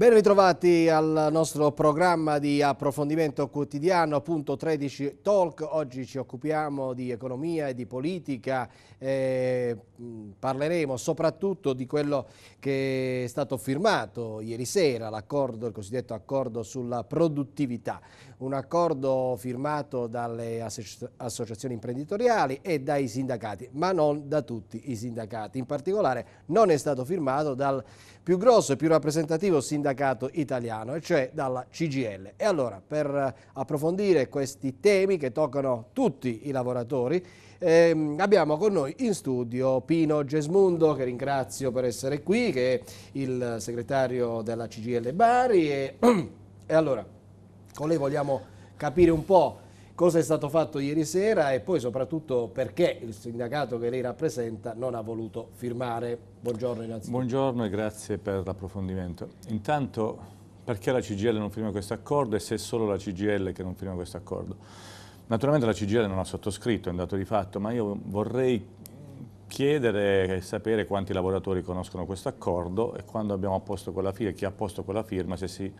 Ben ritrovati al nostro programma di approfondimento quotidiano, punto 13 Talk. Oggi ci occupiamo di economia e di politica, eh, parleremo soprattutto di quello che è stato firmato ieri sera, l'accordo, il cosiddetto accordo sulla produttività, un accordo firmato dalle associazioni imprenditoriali e dai sindacati, ma non da tutti i sindacati. In particolare non è stato firmato dal più grosso e più rappresentativo sindacato italiano, e cioè dalla CGL. E allora, per eh, approfondire questi temi che toccano tutti i lavoratori, eh, abbiamo con noi in studio Pino Gesmundo, che ringrazio per essere qui, che è il segretario della CGL Bari. E, e allora, con lei vogliamo capire un po' cosa è stato fatto ieri sera e poi soprattutto perché il sindacato che lei rappresenta non ha voluto firmare. Buongiorno innanzitutto. Buongiorno e grazie per l'approfondimento. Intanto perché la CGL non firma questo accordo e se è solo la CGL che non firma questo accordo? Naturalmente la CGL non ha sottoscritto, è un dato di fatto, ma io vorrei chiedere e sapere quanti lavoratori conoscono questo accordo e quando abbiamo posto quella firma, chi ha posto quella firma, se si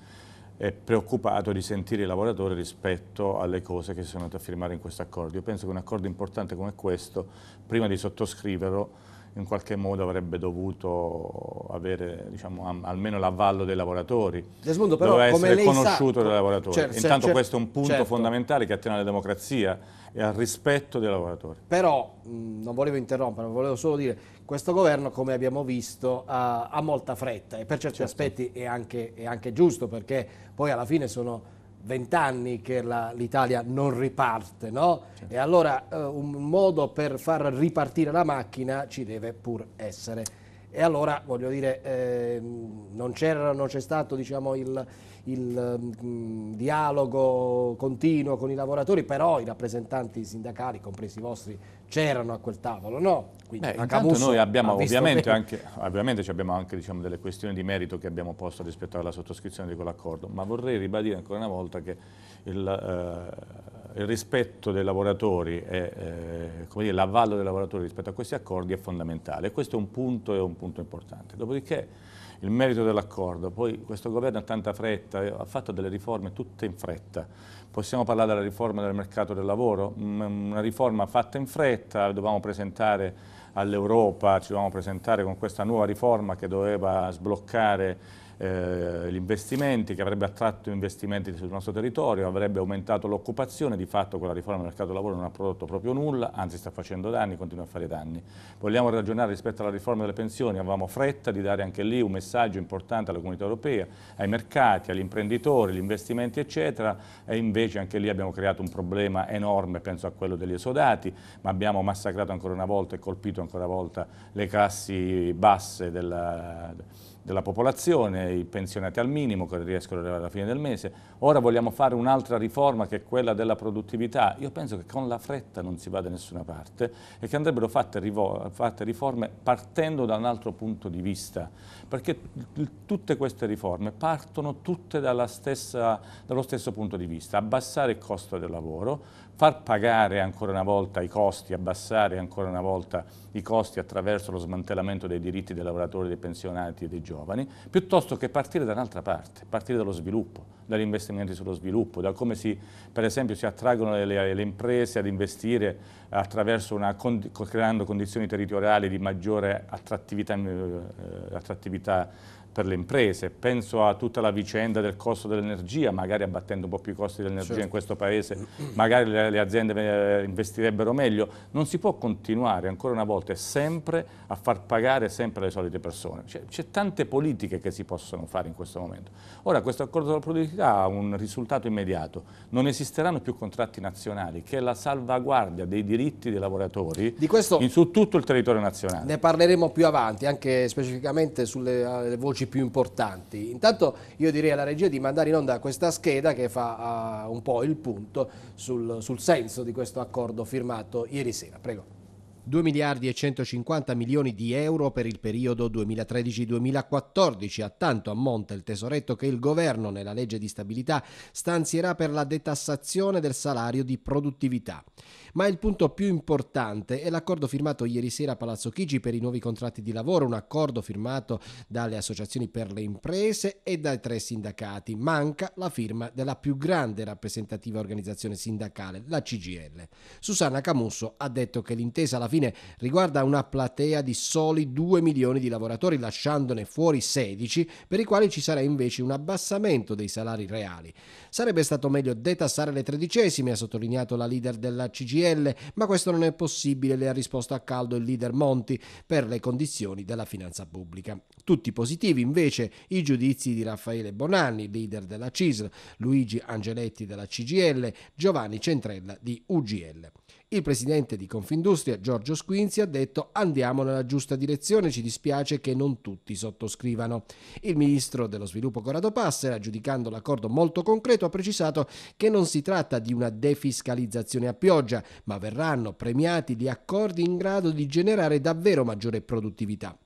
è preoccupato di sentire i lavoratori rispetto alle cose che si sono andate a firmare in questo accordo. Io penso che un accordo importante come questo, prima di sottoscriverlo, in qualche modo avrebbe dovuto avere diciamo, almeno l'avallo dei lavoratori, Desmondo, però, doveva essere conosciuto sa, dai lavoratori. Certo, Intanto certo, questo è un punto certo. fondamentale che attiene alla democrazia e al rispetto dei lavoratori. Però, non volevo interrompere, volevo solo dire, questo governo come abbiamo visto ha, ha molta fretta e per certi certo. aspetti è anche, è anche giusto perché poi alla fine sono vent'anni che l'Italia non riparte, no? Certo. E allora eh, un modo per far ripartire la macchina ci deve pur essere. E allora, voglio dire, eh, non, c'è stato diciamo, il, il mh, dialogo continuo con i lavoratori, però i rappresentanti sindacali, compresi i vostri, c'erano a quel tavolo, no? Quindi, Beh, Camusso, noi abbiamo ovviamente, anche, ovviamente abbiamo anche diciamo, delle questioni di merito che abbiamo posto rispetto alla sottoscrizione di quell'accordo, ma vorrei ribadire ancora una volta che il, eh, il rispetto dei lavoratori e eh, l'avallo dei lavoratori rispetto a questi accordi è fondamentale e questo è un punto, è un punto importante. Dopodiché il merito dell'accordo, poi questo governo ha tanta fretta, eh, ha fatto delle riforme tutte in fretta, possiamo parlare della riforma del mercato del lavoro, mm, una riforma fatta in fretta, dovevamo presentare all'Europa, ci dovevamo presentare con questa nuova riforma che doveva sbloccare eh, gli investimenti, che avrebbe attratto investimenti sul nostro territorio, avrebbe aumentato l'occupazione, di fatto quella riforma del mercato del lavoro non ha prodotto proprio nulla, anzi sta facendo danni, continua a fare danni. Vogliamo ragionare rispetto alla riforma delle pensioni, avevamo fretta di dare anche lì un messaggio importante alla comunità europea, ai mercati, agli imprenditori, agli investimenti eccetera e invece anche lì abbiamo creato un problema enorme, penso a quello degli esodati, ma abbiamo massacrato ancora una volta e colpito ancora una volta le classi basse della della popolazione, i pensionati al minimo che riescono ad arrivare alla fine del mese. Ora vogliamo fare un'altra riforma che è quella della produttività. Io penso che con la fretta non si va da nessuna parte e che andrebbero fatte, fatte riforme partendo da un altro punto di vista, perché tutte queste riforme partono tutte stessa, dallo stesso punto di vista, abbassare il costo del lavoro, far pagare ancora una volta i costi, abbassare ancora una volta i costi attraverso lo smantellamento dei diritti dei lavoratori, dei pensionati e dei giovani, piuttosto che partire da un'altra parte, partire dallo sviluppo, dagli investimenti sullo sviluppo, da come si, per esempio si attraggono le, le imprese ad investire una, creando condizioni territoriali di maggiore attrattività, eh, attrattività per le imprese, penso a tutta la vicenda del costo dell'energia, magari abbattendo un po' più i costi dell'energia certo. in questo paese, magari le, le aziende eh, investirebbero meglio, non si può continuare ancora una volta sempre a far pagare sempre le solite persone, c'è tante politiche che si possono fare in questo momento. Ora questo accordo della produttività ha un risultato immediato, non esisteranno più contratti nazionali, che è la salvaguardia dei diritti dei lavoratori di in, su tutto il territorio nazionale. Ne parleremo più avanti, anche specificamente sulle eh, voci annunci più importanti. Intanto io direi alla regia di mandare in onda questa scheda che fa uh, un po' il punto sul, sul senso di questo accordo firmato ieri sera. Prego. 2 miliardi e 150 milioni di euro per il periodo 2013-2014, a tanto ammonta il tesoretto che il governo nella legge di stabilità stanzierà per la detassazione del salario di produttività. Ma il punto più importante è l'accordo firmato ieri sera a Palazzo Chigi per i nuovi contratti di lavoro, un accordo firmato dalle associazioni per le imprese e dai tre sindacati. Manca la firma della più grande rappresentativa organizzazione sindacale, la CGL. Susanna Camusso ha detto che l'intesa la fine riguarda una platea di soli 2 milioni di lavoratori, lasciandone fuori 16, per i quali ci sarà invece un abbassamento dei salari reali. Sarebbe stato meglio detassare le tredicesime, ha sottolineato la leader della CGL, ma questo non è possibile, le ha risposto a caldo il leader Monti, per le condizioni della finanza pubblica. Tutti positivi invece i giudizi di Raffaele Bonanni, leader della CISL, Luigi Angeletti della CGL, Giovanni Centrella di UGL. Il presidente di Confindustria, Giorgio Squinzi, ha detto andiamo nella giusta direzione, ci dispiace che non tutti sottoscrivano. Il ministro dello sviluppo Corrado Passera, giudicando l'accordo molto concreto, ha precisato che non si tratta di una defiscalizzazione a pioggia, ma verranno premiati gli accordi in grado di generare davvero maggiore produttività.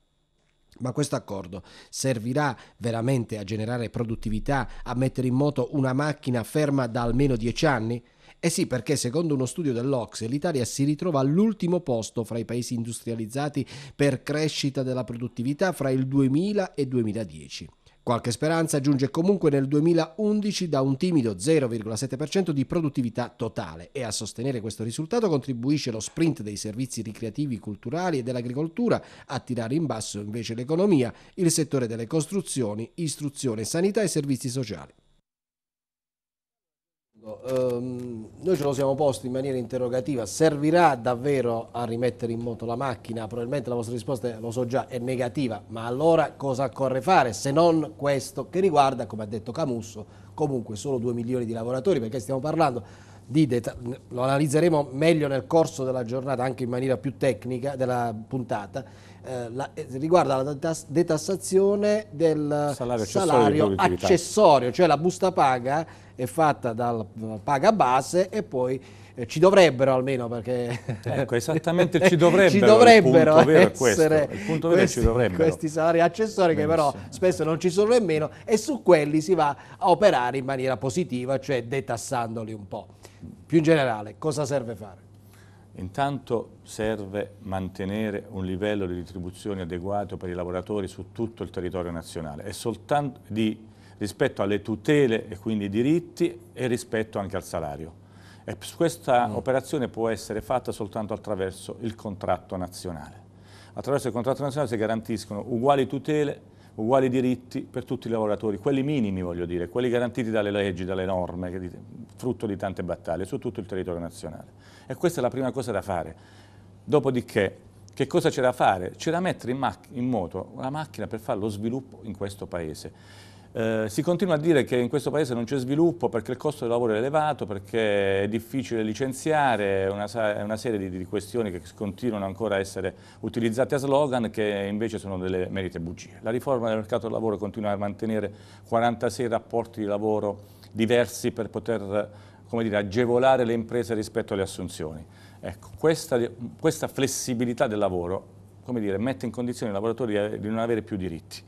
Ma questo accordo servirà veramente a generare produttività, a mettere in moto una macchina ferma da almeno dieci anni? Eh sì, perché secondo uno studio dell'Ox l'Italia si ritrova all'ultimo posto fra i paesi industrializzati per crescita della produttività fra il 2000 e il 2010. Qualche speranza giunge comunque nel 2011 da un timido 0,7% di produttività totale e a sostenere questo risultato contribuisce lo sprint dei servizi ricreativi, culturali e dell'agricoltura, a tirare in basso invece l'economia, il settore delle costruzioni, istruzione, sanità e servizi sociali. Um, noi ce lo siamo posti in maniera interrogativa, servirà davvero a rimettere in moto la macchina? Probabilmente la vostra risposta, è, lo so già, è negativa, ma allora cosa occorre fare se non questo che riguarda, come ha detto Camusso, comunque solo 2 milioni di lavoratori, perché stiamo parlando di, lo analizzeremo meglio nel corso della giornata, anche in maniera più tecnica della puntata, eh, la, eh, riguarda la detassazione del salario, salario accessorio, accessorio, cioè la busta paga è fatta dalla paga base e poi eh, ci dovrebbero almeno perché ecco esattamente ci dovrebbero, ci dovrebbero il punto essere questo, il questi, dovrebbero. questi, salari accessori Benissimo. che però spesso non ci sono nemmeno e su quelli si va a operare in maniera positiva cioè detassandoli un po' più in generale cosa serve fare? Intanto serve mantenere un livello di retribuzione adeguato per i lavoratori su tutto il territorio nazionale e soltanto di, rispetto alle tutele e quindi ai diritti e rispetto anche al salario. E questa mm. operazione può essere fatta soltanto attraverso il contratto nazionale. Attraverso il contratto nazionale si garantiscono uguali tutele uguali diritti per tutti i lavoratori, quelli minimi voglio dire, quelli garantiti dalle leggi, dalle norme, frutto di tante battaglie su tutto il territorio nazionale. E questa è la prima cosa da fare. Dopodiché, che cosa c'è da fare? C'è da mettere in, in moto una macchina per fare lo sviluppo in questo Paese. Eh, si continua a dire che in questo paese non c'è sviluppo perché il costo del lavoro è elevato, perché è difficile licenziare, una, una serie di, di, questioni che continuano ancora a essere utilizzate a slogan che invece sono delle merite bugie. La riforma del mercato del lavoro continua a mantenere 46 rapporti di lavoro diversi per poter dire, agevolare le imprese rispetto alle assunzioni. Ecco, questa, questa flessibilità del lavoro dire, mette in condizione i lavoratori di non avere più diritti.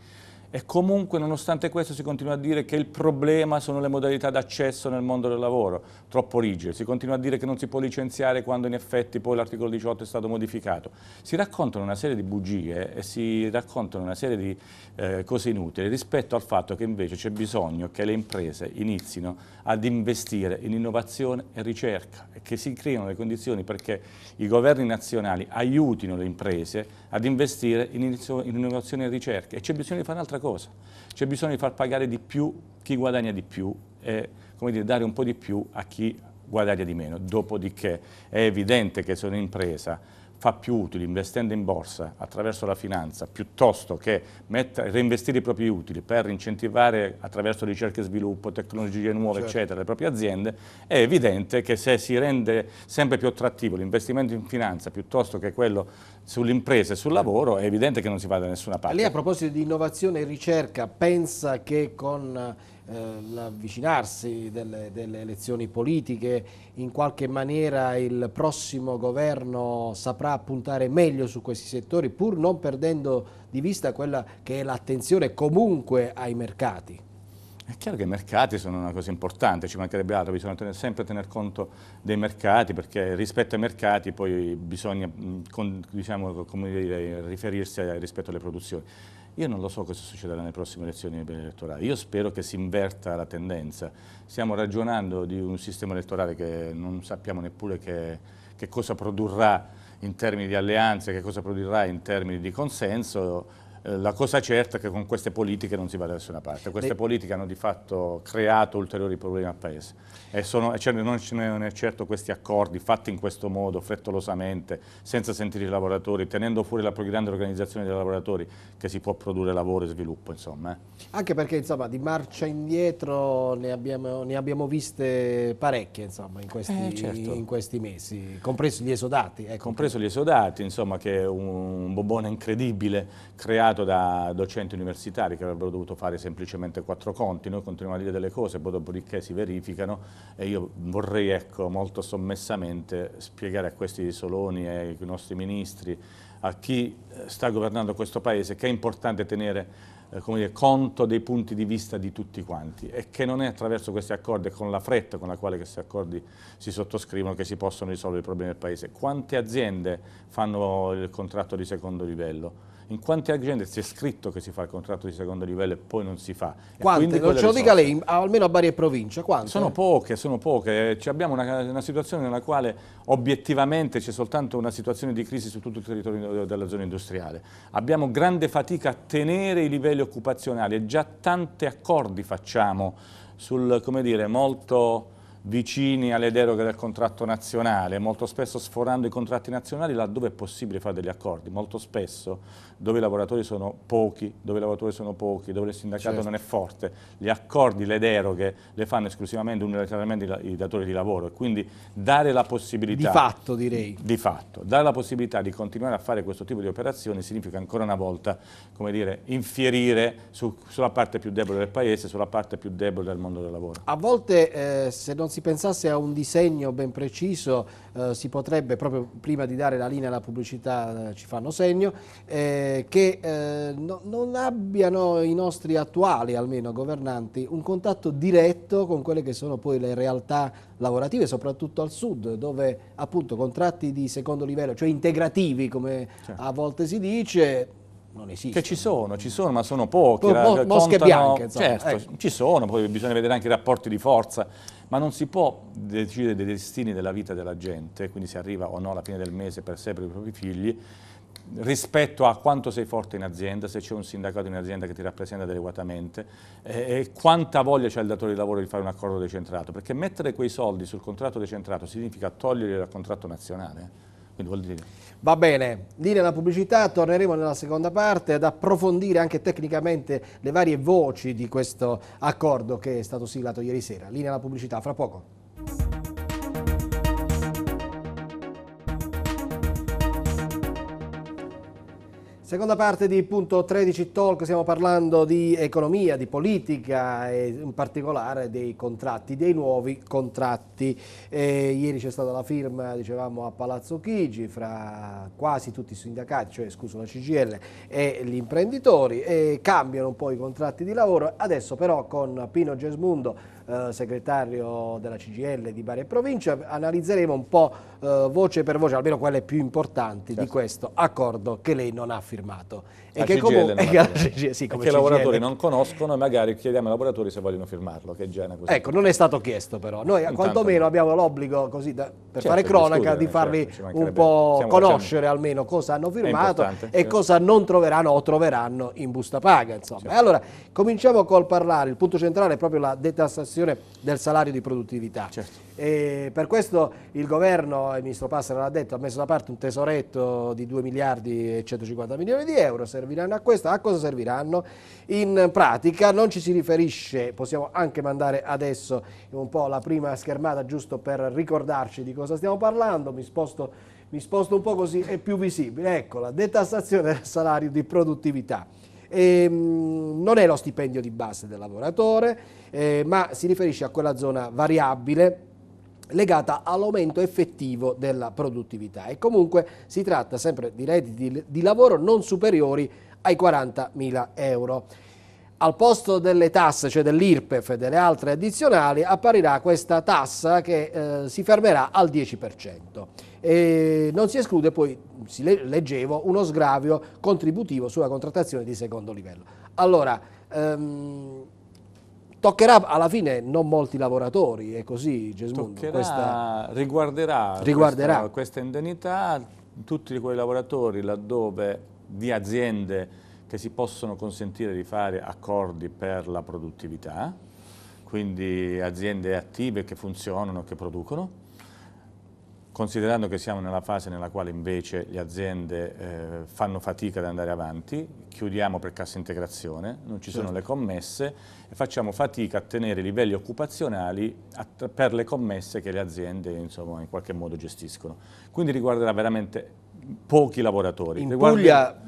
E comunque, nonostante questo, si continua a dire che il problema sono le modalità d'accesso nel mondo del lavoro, troppo rigide. Si continua a dire che non si può licenziare quando in effetti poi l'articolo 18 è stato modificato. Si raccontano una serie di bugie e si raccontano una serie di eh, cose inutili rispetto al fatto che invece c'è bisogno che le imprese inizino ad investire in innovazione e ricerca e che si creino le condizioni perché i governi nazionali aiutino le imprese ad investire in innovazione e ricerca. E c'è bisogno di fare un'altra un'altra cosa. C'è bisogno di far pagare di più chi guadagna di più e come dire, dare un po' di più a chi guadagna di meno. Dopodiché è evidente che se un'impresa fa più utili investendo in borsa attraverso la finanza piuttosto che mettere, reinvestire i propri utili per incentivare attraverso ricerca e sviluppo, tecnologie nuove certo. eccetera le proprie aziende, è evidente che se si rende sempre più attrattivo l'investimento in finanza piuttosto che quello sull'impresa e sul lavoro è evidente che non si va da nessuna parte. Lei a proposito di innovazione e ricerca pensa che con l'avvicinarsi ehm, delle, delle elezioni politiche, in qualche maniera il prossimo governo saprà puntare meglio su questi settori pur non perdendo di vista quella che è l'attenzione comunque ai mercati? È chiaro che i mercati sono una cosa importante, ci mancherebbe altro, bisogna tener, sempre tener conto dei mercati perché rispetto ai mercati poi bisogna mm, diciamo, dire, riferirsi rispetto alle produzioni. Io non lo so cosa succederà nelle prossime elezioni elettorali, io spero che si inverta la tendenza. Stiamo ragionando di un sistema elettorale che non sappiamo neppure che, che cosa produrrà in termini di alleanze, che cosa produrrà in termini di consenso, eh, la cosa certa è che con queste politiche non si va da nessuna parte. Queste Beh. politiche hanno di fatto creato ulteriori problemi al Paese. E sono, cioè non ce ne certo questi accordi fatti in questo modo, frettolosamente, senza sentire i lavoratori, tenendo fuori la più grande organizzazione dei lavoratori, che si può produrre lavoro e sviluppo. Insomma. Eh. Anche perché insomma, di marcia indietro ne abbiamo, ne abbiamo viste parecchie insomma, in, questi, eh, certo. in, questi, mesi, compreso gli esodati. Ecco. Compreso gli esodati, insomma, che è un, bobone incredibile creato accompagnato da docenti universitari che avrebbero dovuto fare semplicemente quattro conti, noi continuiamo a dire delle cose, poi dopodiché si verificano e io vorrei ecco, molto sommessamente spiegare a questi soloni e ai nostri ministri, a chi eh, sta governando questo Paese, che è importante tenere eh, dire, conto dei punti di vista di tutti quanti e che non è attraverso questi accordi, e con la fretta con la quale questi accordi si sottoscrivono, che si possono risolvere i problemi del Paese. Quante aziende fanno il contratto di secondo livello? in quante aziende si è scritto che si fa il contratto di secondo livello e poi non si fa? Quante? Non ce lo dica lei, ah, almeno a Bari e provincia, quante? Sono poche, sono poche. Ci abbiamo una, una, situazione nella quale obiettivamente c'è soltanto una situazione di crisi su tutto il territorio della zona industriale. Abbiamo grande fatica a tenere i livelli occupazionali e già tanti accordi facciamo sul, come dire, molto vicini alle deroghe del contratto nazionale, molto spesso sforando i contratti nazionali laddove è possibile fare degli accordi, molto spesso dove i lavoratori sono pochi, dove, lavoratori sono pochi, dove il sindacato certo. non è forte, gli accordi, le deroghe le fanno esclusivamente unilateralmente i datori di lavoro e quindi dare la possibilità di fatto direi di fatto, dare la possibilità di continuare a fare questo tipo di operazioni significa ancora una volta come dire, infierire su, sulla parte più debole del paese, sulla parte più debole del mondo del lavoro. A volte eh, se non si si pensasse a un disegno ben preciso eh, si potrebbe, proprio prima di dare la linea alla pubblicità eh, ci fanno segno, eh, che eh, no, non abbiano i nostri attuali almeno governanti un contatto diretto con quelle che sono poi le realtà lavorative, soprattutto al sud, dove appunto contratti di secondo livello, cioè integrativi come certo. a volte si dice, non esiste. Che ci sono, ci sono, ma sono pochi. Mo, mosche bianche. Insomma. Certo, ecco. ci sono, poi bisogna vedere anche i rapporti di forza, ma non si può decidere dei destini della vita della gente, quindi se arriva o no alla fine del mese per sé, per i propri figli, rispetto a quanto sei forte in azienda, se c'è un sindacato in azienda che ti rappresenta adeguatamente eh, e quanta voglia c'è il datore di lavoro di fare un accordo decentrato, perché mettere quei soldi sul contratto decentrato significa toglierli dal contratto nazionale quindi vuol dire Va bene, linea alla pubblicità, torneremo nella seconda parte ad approfondire anche tecnicamente le varie voci di questo accordo che è stato siglato ieri sera. Linea alla pubblicità, fra poco. Seconda parte di punto 13 talk, stiamo parlando di economia, di politica e in particolare dei contratti, dei nuovi contratti. Eh, ieri c'è stata la firma, dicevamo, a Palazzo Chigi fra quasi tutti i sindacati, cioè scuso la CGL e gli imprenditori e cambiano un po' i contratti di lavoro. Adesso però con Pino Gesmundo eh, segretario della CGL di Bari e Provincia, analizzeremo un po' eh, voce per voce, almeno quelle più importanti certo. di questo accordo che lei non ha firmato. E che, comunque, e che, CGL, sì, e lavoratori non conoscono e magari chiediamo ai lavoratori se vogliono firmarlo, che già è una Ecco, non è stato chiesto però, noi Intanto quantomeno no. abbiamo l'obbligo così da, per certo, fare cronaca di farli certo, un po' conoscere almeno cosa hanno firmato e cosa non troveranno o troveranno in busta paga. Insomma. Certo. Allora, cominciamo col parlare, il punto centrale è proprio la detassazione valutazione del salario di produttività. Certo. per questo il governo, il ministro Passera l'ha detto, ha messo da parte un tesoretto di 2 miliardi e 150 milioni di euro, serviranno a questo, a cosa serviranno? In pratica non ci si riferisce, possiamo anche mandare adesso un po' la prima schermata giusto per ricordarci di cosa stiamo parlando, mi sposto mi sposto un po' così, è più visibile. Ecco, la detassazione del salario di produttività eh, non è lo stipendio di base del lavoratore, eh, ma si riferisce a quella zona variabile legata all'aumento effettivo della produttività e comunque si tratta sempre di redditi di lavoro non superiori ai 40.000 euro. Al posto delle tasse, cioè dell'IRPEF e delle altre addizionali, apparirà questa tassa che eh, si fermerà al 10%. E non si esclude poi, si leggevo, uno sgravio contributivo sulla contrattazione di secondo livello. Allora, ehm, toccherà alla fine non molti lavoratori, è così Gesmundo. Toccherà, questa, riguarderà, riguarderà. Questa, questa indennità tutti quei lavoratori laddove di aziende che si possono consentire di fare accordi per la produttività, quindi aziende attive che funzionano, che producono, considerando che siamo nella fase nella quale invece le aziende eh, fanno fatica ad andare avanti, chiudiamo per cassa integrazione, non ci certo. sono le commesse e facciamo fatica a tenere livelli occupazionali per le commesse che le aziende insomma, in qualche modo gestiscono. Quindi riguarderà veramente pochi lavoratori. In Puglia...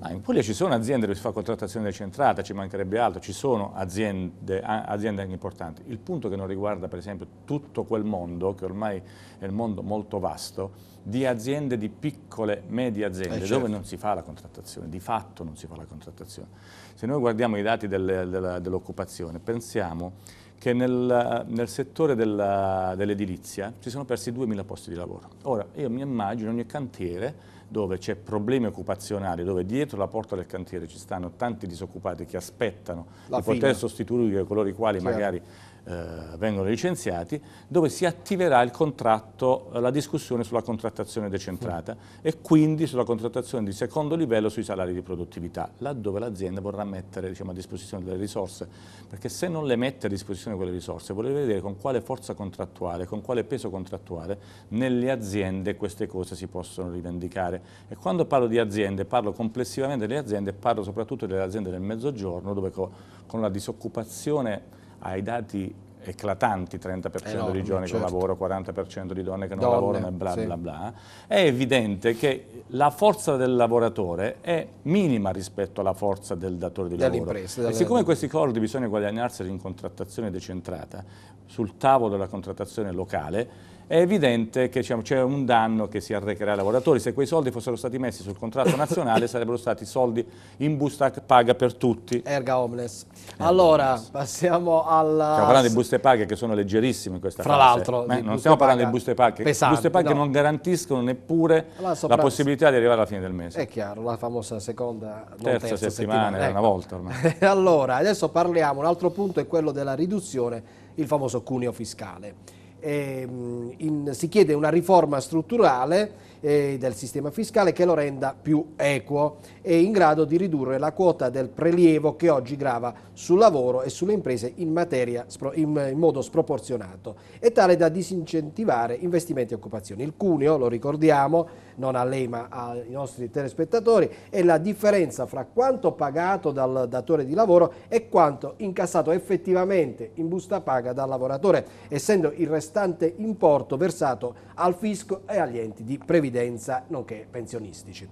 Ah, in Puglia... ci sono aziende dove si fa contrattazione decentrata, ci mancherebbe altro, ci sono aziende, aziende anche importanti. Il punto che non riguarda per esempio tutto quel mondo, che ormai è un mondo molto vasto, di aziende, di piccole, medie aziende, eh, certo. dove non si fa la contrattazione, di fatto non si fa la contrattazione. Se noi guardiamo i dati del, dell'occupazione, pensiamo che nel, nel settore dell'edilizia ci sono persi 2.000 posti di lavoro. Ora, io mi immagino ogni cantiere dove c'è problemi occupazionali, dove dietro la porta del cantiere ci stanno tanti disoccupati che aspettano la di fine. poter sostituire coloro i quali certo. magari eh, vengono licenziati, dove si attiverà il contratto, eh, la discussione sulla contrattazione decentrata e quindi sulla contrattazione di secondo livello sui salari di produttività, laddove l'azienda vorrà mettere diciamo, a disposizione delle risorse, perché se non le mette a disposizione quelle risorse, vuole vedere con quale forza contrattuale, con quale peso contrattuale nelle aziende queste cose si possono rivendicare. E quando parlo di aziende, parlo complessivamente delle aziende, parlo soprattutto delle aziende del mezzogiorno, dove con la disoccupazione ai dati eclatanti 30% eh no, di giovani certo. con lavoro, 40% di donne che non donne, lavorano e bla sì. bla bla, è evidente che la forza del lavoratore è minima rispetto alla forza del datore di lavoro. E siccome questi cordi bisogna guadagnarseli in contrattazione decentrata, sul tavolo della contrattazione locale, è evidente che diciamo, c'è un danno che si arrecherà ai lavoratori. Se quei soldi fossero stati messi sul contratto nazionale sarebbero stati soldi in busta paga per tutti. Erga omnes. Eh, allora, omnes. passiamo alla... Stiamo parlando di buste paghe che sono leggerissime in questa Fra fase. Fra l'altro. Eh, non stiamo parlando di buste paghe. Pesanti, buste paghe no. non garantiscono neppure la, la, possibilità di arrivare alla fine del mese. È chiaro, la famosa seconda... Terza, terza settimana, settimana. Ecco. una volta ormai. allora, adesso parliamo, un altro punto è quello della riduzione, il famoso cuneo fiscale. Ehm, in, si chiede una riforma strutturale eh, del sistema fiscale che lo renda più equo e in grado di ridurre la quota del prelievo che oggi grava sul lavoro e sulle imprese in, materia, in, modo sproporzionato e tale da disincentivare investimenti e occupazioni. Il cuneo, lo ricordiamo, non a lei ma ai nostri telespettatori, è la differenza fra quanto pagato dal datore di lavoro e quanto incassato effettivamente in busta paga dal lavoratore, essendo il restante sottostante importo versato al fisco e agli enti di previdenza, nonché pensionistici.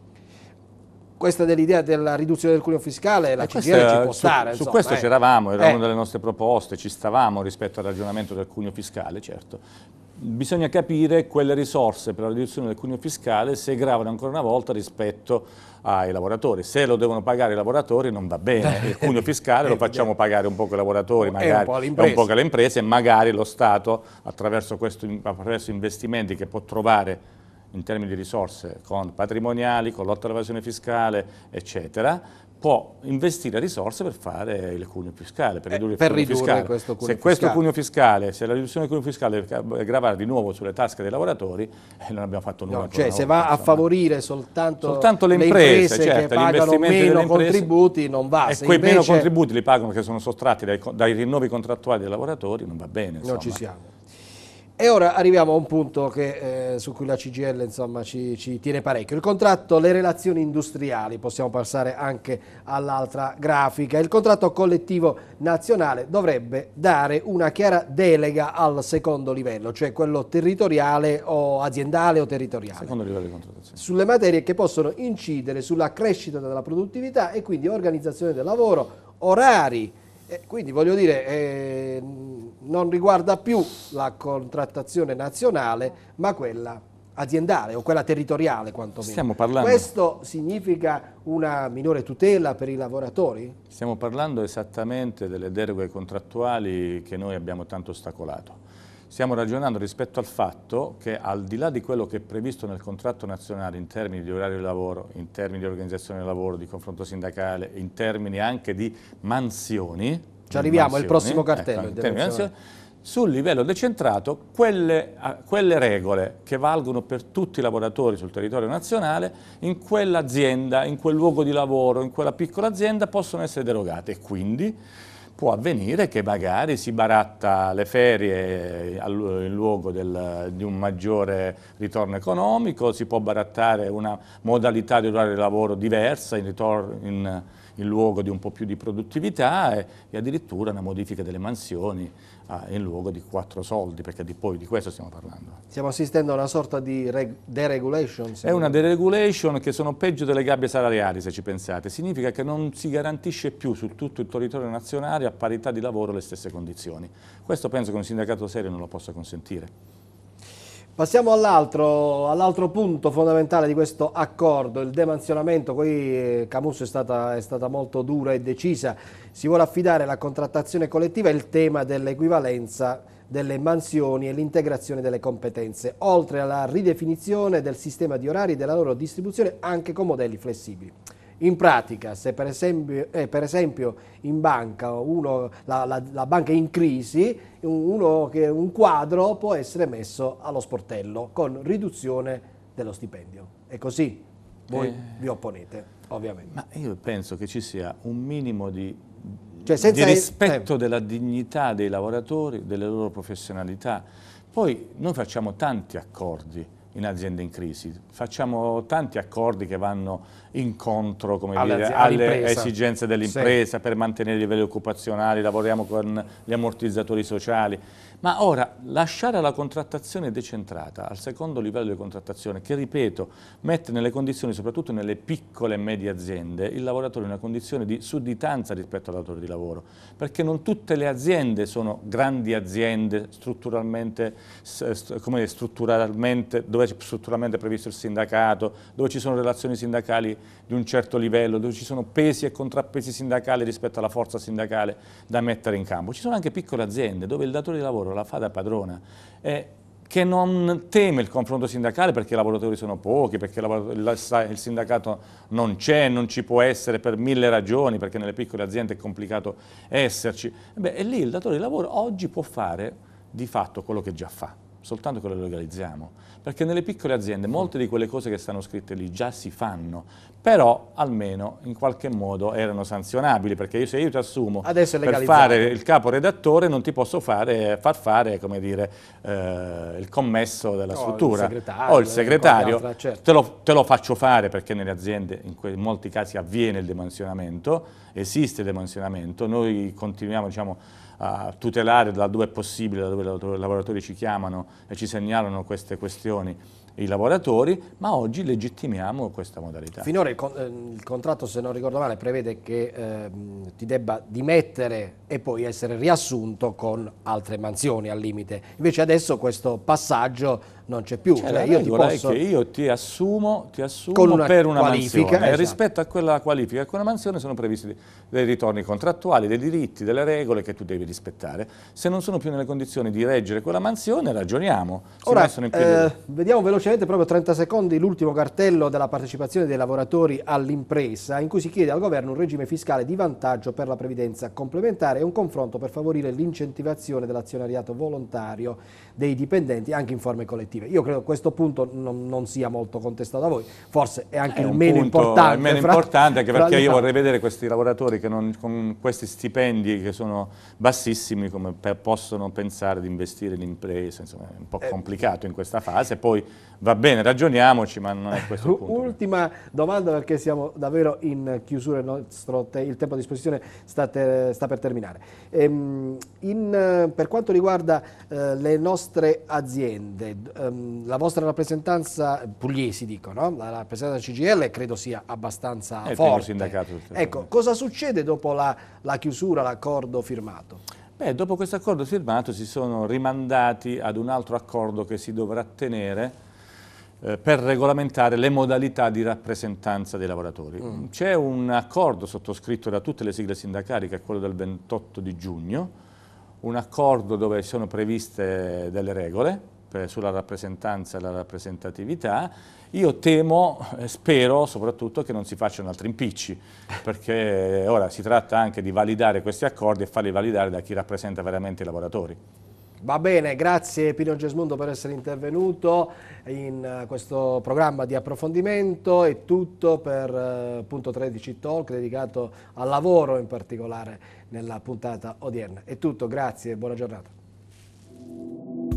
Questa dell'idea della riduzione del cuneo fiscale, la CGL ci può su, stare. Su insomma, questo eh. c'eravamo, era eh. una delle nostre proposte, ci stavamo rispetto al ragionamento del cuneo fiscale, certo, bisogna capire quelle risorse per la riduzione del cuneo fiscale se gravano ancora una volta rispetto ai lavoratori. Se lo devono pagare i lavoratori non va bene, il cuneo fiscale lo eh, facciamo eh. pagare un po' ai lavoratori, magari e un, po alle imprese e magari lo Stato attraverso, questo, attraverso investimenti che può trovare in termini di risorse con patrimoniali, con lotta all'evasione fiscale, eccetera, può investire risorse per fare il cuneo fiscale, per eh, ridurre, eh, per ridurre fiscale. questo cuneo se fiscale. questo cuneo fiscale, se la riduzione del cuneo fiscale deve gravare di nuovo sulle tasche dei lavoratori, eh, non abbiamo fatto nulla. No, cioè se volta, va a favorire soltanto, soltanto le, imprese, le imprese certo, che pagano meno contributi non va. E se quei invece... meno contributi li pagano perché sono sottratti dai, dai rinnovi contrattuali dei lavoratori, non va bene. Insomma. Non ci siamo. E ora arriviamo a un punto che, eh, su cui la CGL insomma, ci, ci, tiene parecchio. Il contratto, le relazioni industriali, possiamo passare anche all'altra grafica. Il contratto collettivo nazionale dovrebbe dare una chiara delega al secondo livello, cioè quello territoriale o aziendale o territoriale. Secondo livello di contrattazione. Sulle materie che possono incidere sulla crescita della produttività e quindi organizzazione del lavoro, orari, eh, quindi voglio dire, eh, non riguarda più la contrattazione nazionale, ma quella aziendale o quella territoriale quantomeno. Stiamo parlando... Questo significa una minore tutela per i lavoratori? Stiamo parlando esattamente delle deroghe contrattuali che noi abbiamo tanto ostacolato. Stiamo ragionando rispetto al fatto che al di là di quello che è previsto nel contratto nazionale in termini di orario di lavoro, in termini di organizzazione del lavoro, di confronto sindacale, in termini anche di mansioni, ci arriviamo al prossimo ecco, cartello. Ecco, sul livello decentrato, quelle, quelle, regole che valgono per tutti i lavoratori sul territorio nazionale, in quell'azienda, in quel luogo di lavoro, in quella piccola azienda, possono essere derogate. e Quindi può avvenire che magari si baratta le ferie in luogo del, di un maggiore ritorno economico, si può barattare una modalità di orario di lavoro diversa in, ritorno, in, in luogo di un po' più di produttività e, e addirittura una modifica delle mansioni. Ah, in luogo di quattro soldi, perché di, poi di questo stiamo parlando. Stiamo assistendo a una sorta di deregulation? È una deregulation che sono peggio delle gabbie salariali, se ci pensate. Significa che non si garantisce più su tutto il territorio nazionale a parità di lavoro le stesse condizioni. Questo penso che un sindacato serio non lo possa consentire. Passiamo all'altro all punto fondamentale di questo accordo, il demanzionamento, Qui eh, Camus è stata, è stata, molto dura e decisa. Si vuole affidare la contrattazione collettiva e il tema dell'equivalenza delle mansioni e l'integrazione delle competenze, oltre alla ridefinizione del sistema di orari e della loro distribuzione anche con modelli flessibili. In pratica, se per esempio, eh, per esempio in banca, uno, la, la, la, banca è in crisi, uno, un quadro può essere messo allo sportello con riduzione dello stipendio. È così? Voi eh, vi opponete, ovviamente. Ma io penso che ci sia un minimo di, cioè, di rispetto eh, della dignità dei lavoratori, delle loro professionalità. Poi noi facciamo tanti accordi in aziende in crisi. Facciamo tanti accordi che vanno incontro dire, alle esigenze dell'impresa sì. per mantenere i livelli occupazionali, lavoriamo con gli ammortizzatori sociali. Ma ora, lasciare la contrattazione decentrata al secondo livello di contrattazione, che ripeto, mette nelle condizioni, soprattutto nelle piccole e medie aziende, il lavoratore in una condizione di sudditanza rispetto al datore di lavoro, perché non tutte le aziende sono grandi aziende strutturalmente, come strutturalmente, dove è strutturalmente previsto il sindacato, dove ci sono relazioni sindacali di un certo livello, dove ci sono pesi e contrappesi sindacali rispetto alla forza sindacale da mettere in campo. Ci sono anche piccole aziende dove il datore di lavoro lavoro, la fa da padrona, eh, che non teme il confronto sindacale perché i lavoratori sono pochi, perché il sindacato non c'è, non ci può essere per mille ragioni, perché nelle piccole aziende è complicato esserci. Beh, e lì il datore di lavoro oggi può fare di fatto quello che già fa soltanto che lo legalizziamo, perché nelle piccole aziende molte di quelle cose che stanno scritte lì già si fanno, però almeno in qualche modo erano sanzionabili, perché io, se io ti assumo per fare il capo redattore non ti posso fare, far fare dire, eh, il commesso della oh, struttura o oh, il eh, segretario, o il segretario altra, certo. te, lo, te, lo, faccio fare perché nelle aziende in, in molti casi avviene il demansionamento, esiste il demansionamento, noi continuiamo diciamo, a tutelare laddove è possibile, dove i lavoratori ci chiamano e ci segnalano queste questioni i lavoratori, ma oggi legittimiamo questa modalità. Finora il, con, ehm, il contratto, se non ricordo male, prevede che eh, ti debba dimettere e poi essere riassunto con altre mansioni al limite. Invece adesso questo passaggio non c'è più. Cioè, cioè io ti posso... è che io ti assumo, ti assumo con una per una qualifica, mansione esatto. rispetto a quella qualifica, a quella mansione sono previsti dei ritorni contrattuali, dei diritti, delle regole che tu devi rispettare. Se non sono più nelle condizioni di reggere quella mansione, ragioniamo. Si Ora, eh, vediamo velocemente, proprio 30 secondi, l'ultimo cartello della partecipazione dei lavoratori all'impresa, in cui si chiede al governo un regime fiscale di vantaggio per la previdenza complementare e un confronto per favorire l'incentivazione dell'azionariato volontario dei dipendenti anche in forme collettive. Io credo che questo punto non, non sia molto contestato da voi, forse è anche è il meno punto, importante. È meno fra, importante anche perché io vorrei vedere questi lavoratori che non, con questi stipendi che sono bassissimi come per, possono pensare di investire in impresa, insomma è un po' eh, complicato in questa fase, poi va bene, ragioniamoci, ma non è questo il punto. Ultima domanda perché siamo davvero in chiusura, il, nostro te il tempo a disposizione sta, te sta per terminare. Ehm, in, per quanto riguarda eh, le nostre vostre aziende, ehm, la vostra rappresentanza, pugliesi dico, no? la rappresentanza CGL credo sia abbastanza è forte. Il sindacato. Ecco, cosa succede dopo la, la chiusura, l'accordo firmato? Beh, dopo questo accordo firmato si sono rimandati ad un altro accordo che si dovrà tenere eh, per regolamentare le modalità di rappresentanza dei lavoratori. Mm. C'è un accordo sottoscritto da tutte le sigle sindacali, che è quello del 28 di giugno, un accordo dove sono previste delle regole per, sulla rappresentanza e la rappresentatività. Io temo, e eh, spero soprattutto che non si facciano altri impicci, perché ora si tratta anche di validare questi accordi e farli validare da chi rappresenta veramente i lavoratori. Va bene, grazie Pino Gesmundo per essere intervenuto in eh, questo programma di approfondimento. È tutto per eh, Punto 13 Talk dedicato al lavoro in particolare nella puntata odierna. È tutto, grazie e buona giornata.